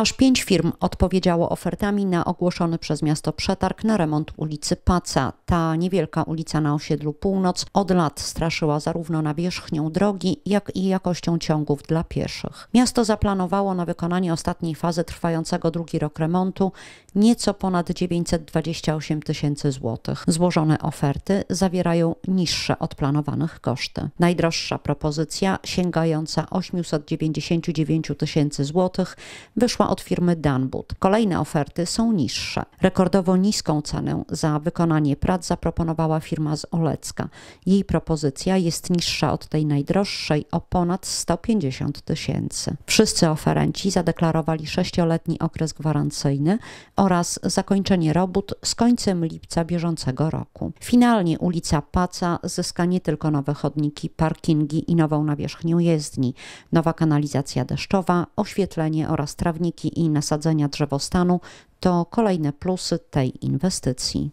Aż pięć firm odpowiedziało ofertami na ogłoszony przez miasto przetarg na remont ulicy Paca. Ta niewielka ulica na osiedlu Północ od lat straszyła zarówno nawierzchnią drogi, jak i jakością ciągów dla pieszych. Miasto zaplanowało na wykonanie ostatniej fazy trwającego drugi rok remontu nieco ponad 928 tysięcy złotych. Złożone oferty zawierają niższe od planowanych koszty. Najdroższa propozycja, sięgająca 899 tysięcy złotych, wyszła od firmy Danbud. Kolejne oferty są niższe. Rekordowo niską cenę za wykonanie prac zaproponowała firma z Olecka. Jej propozycja jest niższa od tej najdroższej o ponad 150 tysięcy. Wszyscy oferenci zadeklarowali sześcioletni okres gwarancyjny oraz zakończenie robót z końcem lipca bieżącego roku. Finalnie ulica Paca zyska nie tylko nowe chodniki, parkingi i nową nawierzchnię jezdni, nowa kanalizacja deszczowa, oświetlenie oraz trawniki i nasadzenia drzewostanu to kolejne plusy tej inwestycji.